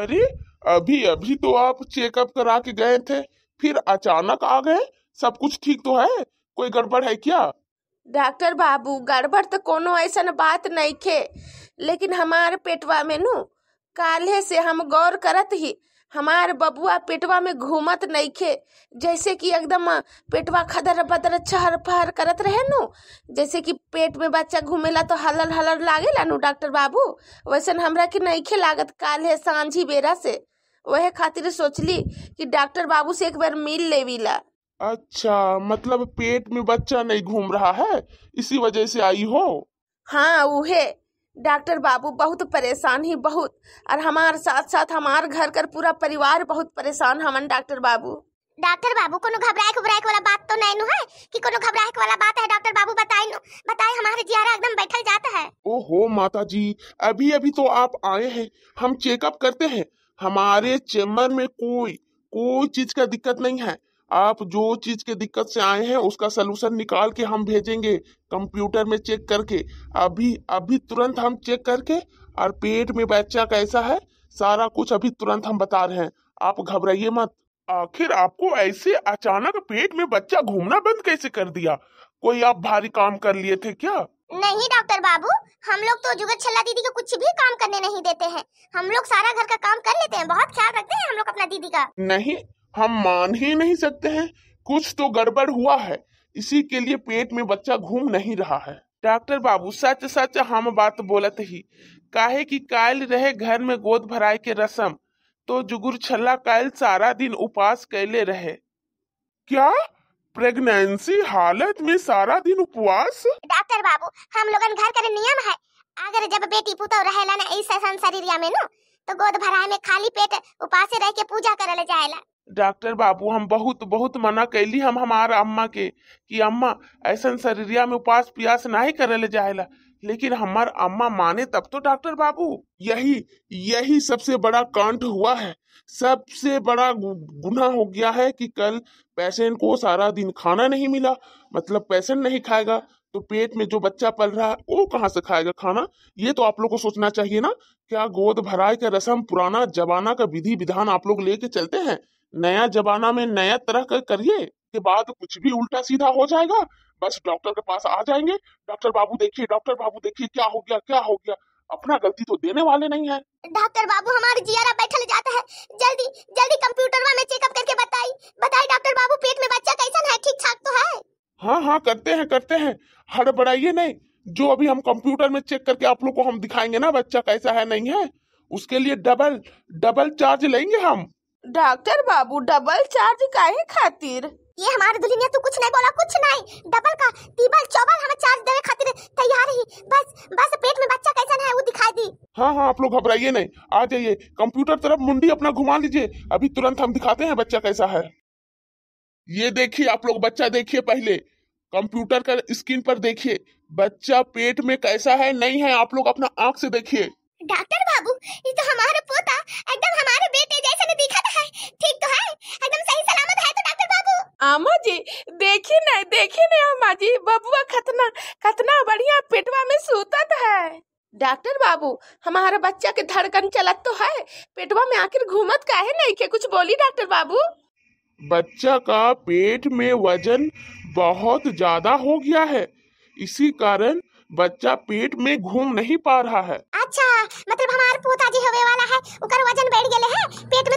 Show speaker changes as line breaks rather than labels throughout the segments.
अरे अभी अभी तो आप चेकअप करा के गए थे फिर अचानक आ गए सब कुछ ठीक तो है कोई गड़बड़ है क्या
डॉक्टर बाबू गड़बड़ तो कोनो ऐसा बात नहीं थे लेकिन हमारे पेटवा में नु काले से हम गौर करत ही हमार बबुआ पेटवा में घूमत खे जैसे कि एकदम पेटवा खदर बदर छहर फहर करत रहे नु जैसे कि पेट में बच्चा घूमेला तो हलर हलर ला नु डॉक्टर बाबू वैसन हमरा के खे लागत काल है सांझी बेरा से वह खातिर सोच ली कि डॉक्टर बाबू से एक बार मिल ला
अच्छा मतलब पेट में बच्चा नहीं घूम रहा है इसी वजह से आई हो
हाँ है डॉक्टर बाबू बहुत परेशान ही बहुत और हमार साथ साथ
हमार घर कर पूरा परिवार बहुत परेशान हमन डॉक्टर बाबू डॉक्टर बाबू कोनो घबराए घबराए वाला बात तो नहीं है कि कोनो घबराए वाला बात है डॉक्टर बाबू बताए नु बताए हमारे जियारा एकदम बैठल जाता है
ओहो माता जी अभी अभी तो आप आए हैं हम चेकअप करते हैं हमारे चेम्बर में कोई कोई चीज का दिक्कत नहीं है आप जो चीज के दिक्कत से आए हैं उसका सलूशन निकाल के हम भेजेंगे कंप्यूटर में चेक करके अभी अभी तुरंत हम चेक करके और पेट में बच्चा कैसा है सारा कुछ अभी तुरंत हम बता रहे हैं आप घबराइए मत आखिर आपको ऐसे अचानक पेट में बच्चा घूमना बंद कैसे कर दिया कोई आप भारी काम कर लिए थे क्या
नहीं डॉक्टर बाबू हम लोग तो जुगत छल्ला दीदी को कुछ भी काम करने नहीं देते हैं हम लोग सारा घर का काम कर लेते हैं बहुत ख्याल रखते हैं हम लोग अपना दीदी का
नहीं हम मान ही नहीं सकते हैं कुछ तो गड़बड़ हुआ है इसी के लिए पेट में बच्चा घूम नहीं रहा है डॉक्टर बाबू सच सच हम बात बोलत ही काहे कि कायल रहे घर में गोद भराई के रसम तो जुगुर छल्ला कायल सारा दिन उपास कैले रहे क्या प्रेगनेंसी हालत में सारा दिन उपवास
डॉक्टर बाबू हम लोग घर का नियम है अगर जब बेटी पुतो रहेला ना ऐसा संसारिया में नो तो गोद भराए में खाली पेट उपासे रह के पूजा करल जाएला
डॉक्टर बाबू हम बहुत बहुत मना कैली हम हमारा अम्मा के कि अम्मा ऐसा शरीरिया में उपास प्यास नहीं करल जाएला लेकिन हमार अम्मा माने तब तो डॉक्टर बाबू यही यही सबसे बड़ा कांड हुआ है सबसे बड़ा गुना हो गया है कि कल पेशेंट को सारा दिन खाना नहीं मिला मतलब पेशेंट नहीं खाएगा तो पेट में जो बच्चा पल रहा है वो कहाँ से खाएगा खाना ये तो आप लोग को सोचना चाहिए ना क्या गोद भराई का रसम पुराना जमाना का विधि विधान आप लोग लेके चलते हैं नया जमाना में नया तरह का करिए के बाद कुछ भी उल्टा सीधा हो जाएगा बस डॉक्टर के पास आ जाएंगे डॉक्टर बाबू देखिए डॉक्टर बाबू देखिए क्या हो गया क्या हो गया अपना गलती तो देने वाले नहीं है
डॉक्टर बाबू हमारे जियारा बैठल जाता है जल्दी जल्दी कंप्यूटर में चेकअप करके बताई बताई डॉक्टर बाबू पेट में बच्चा कैसा है ठीक ठाक तो
है हाँ हाँ करते हैं करते हैं हड़बड़ाइए नहीं जो अभी हम कंप्यूटर में चेक करके आप लोग को हम दिखाएंगे ना बच्चा कैसा है नहीं है उसके लिए डबल डबल चार्ज लेंगे हम
डॉक्टर बाबू डबल चार्ज काहे खातिर ये हमारे दुनिया तू कुछ नहीं बोला कुछ नहीं डबल का तीबल चौबल हमें चार्ज देवे खातिर तैयार ही बस बस पेट में बच्चा कैसा है वो
दिखाई दी हाँ हाँ आप लोग घबराइए नहीं आ जाइए कंप्यूटर तरफ मुंडी अपना घुमा लीजिए अभी तुरंत हम दिखाते हैं बच्चा कैसा है ये देखिए आप लोग बच्चा देखिए पहले कंप्यूटर का स्क्रीन पर देखिए बच्चा पेट में कैसा है नहीं है आप लोग अपना आंख से देखिए
डॉक्टर बाबू ये तो हमारा पोता एकदम हमारे बेटे
आमा जी देखी न देखी न आमा जी बबुआ खतना खतना बढ़िया पेटवा में सूतत है डॉक्टर बाबू हमारा बच्चा के धड़कन चलत तो है पेटवा में आखिर घूमत काहे नहीं के कुछ बोली डॉक्टर बाबू
बच्चा का पेट में वजन बहुत ज्यादा हो गया है इसी कारण बच्चा पेट में घूम नहीं पा रहा है
अच्छा मतलब हमारे पोता जी होवे वाला है उकर वजन बढ़ गेले है पेट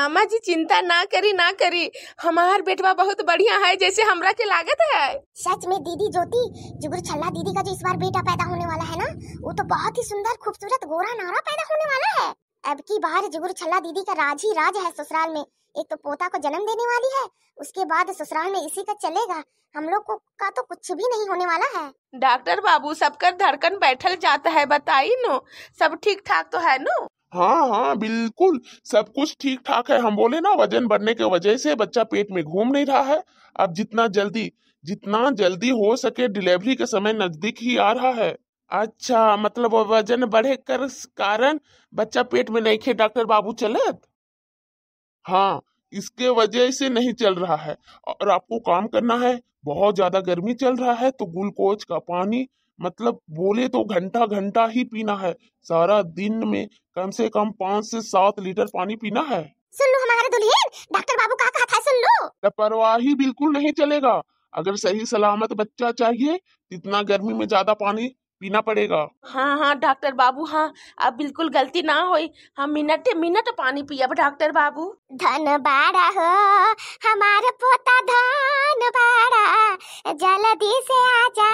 आमा जी चिंता ना करी ना करी हमार
बेटवा बहुत बढ़िया है जैसे हमरा के लागत है
सच में दीदी ज्योति जुगुर छल्ला दीदी का जो इस बार बेटा पैदा होने वाला है ना वो तो बहुत ही सुंदर खूबसूरत गोरा नारा पैदा होने वाला है अब की बार जुगुर छल्ला दीदी का राज ही राज है ससुराल में एक तो पोता को जन्म देने वाली है उसके बाद ससुराल में इसी का चलेगा हम लोग को का तो कुछ भी नहीं होने वाला है डॉक्टर
बाबू सबका धड़कन बैठल जाता है बताई नो सब ठीक ठाक तो है नो हाँ
हाँ बिल्कुल सब कुछ ठीक ठाक है हम बोले ना वजन बढ़ने के वजह से बच्चा पेट में घूम नहीं रहा है अब जितना जल्दी जितना जल्दी हो सके डिलीवरी का समय नजदीक ही आ रहा है अच्छा मतलब वजन बढ़े कर कारण बच्चा पेट में नहीं खे डॉक्टर बाबू चलत हाँ इसके वजह से नहीं चल रहा है और आपको काम करना है बहुत ज्यादा गर्मी चल रहा है तो ग्लूकोज का पानी मतलब बोले तो घंटा घंटा ही पीना है सारा दिन में कम से कम पाँच से सात लीटर पानी पीना है
सुन लो हमारे दुल्हन डॉक्टर बाबू का कहा था सुन लो
लापरवाही बिल्कुल नहीं चलेगा अगर सही सलामत बच्चा चाहिए इतना गर्मी में ज्यादा पानी पीना पड़ेगा
हाँ हाँ डॉक्टर बाबू हाँ अब बिल्कुल गलती ना हो हम
मिनट मिनट पानी पियब डॉक्टर बाबू धन बाड़ा हो हमारा पोता धन बाड़ा जल्दी से आजा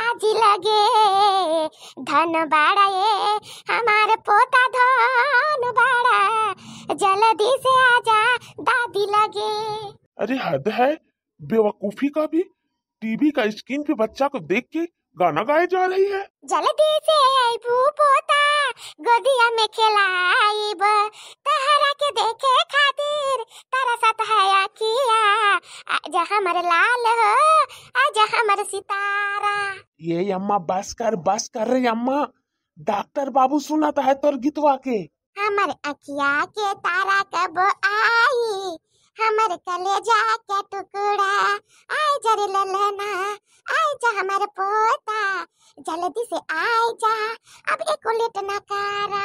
आज लगे धन बाड़ा ये हमारा पोता धन बाड़ा जल्दी से आजा दादी लगे
अरे हद है बेवकूफी का भी टीवी का स्क्रीन पे बच्चा को देख के गाना गाए
जा रही है जल्दी से पोता गोदिया में खिलाई खेलाइब तहरा के देखे खातिर तरस है अखिया आजा हमर लाल हो आज हमर सितारा
ये अम्मा बस कर बस कर रे अम्मा डॉक्टर बाबू सुनाता है तोर गीतवा के
हमर अखिया के तारा कब आई हमर कलेजा के टुकड़ा आई जरे ललना आई जा हमर पोत जल्दी से आए जा अब देखो लेट ना कारा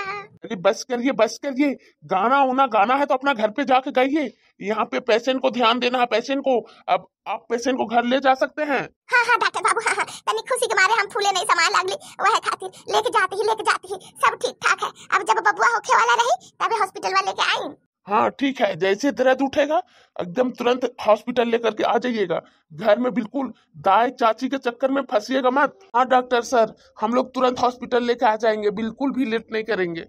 अरे बस करिए बस करिए गाना होना गाना है तो अपना घर पे जाके गाइए यहाँ पे पेशेंट को ध्यान देना है पेशेंट को अब आप पेशेंट को घर ले जा सकते हैं
हाँ हाँ डॉक्टर बाबू हाँ हाँ तनी खुशी के मारे हम फूले नहीं सामान लागली वह खातिर लेके जाती ही लेके जाती ही सब ठीक ठाक है अब जब बबुआ होके वाला रही तभी हॉस्पिटल वाले के आई
हाँ ठीक है जैसे दर्द उठेगा एकदम तुरंत हॉस्पिटल लेकर के आ जाइएगा घर में बिल्कुल दाए चाची के चक्कर में फंसिएगा मत हाँ डॉक्टर सर हम लोग तुरंत हॉस्पिटल लेकर आ जाएंगे बिल्कुल भी लेट नहीं करेंगे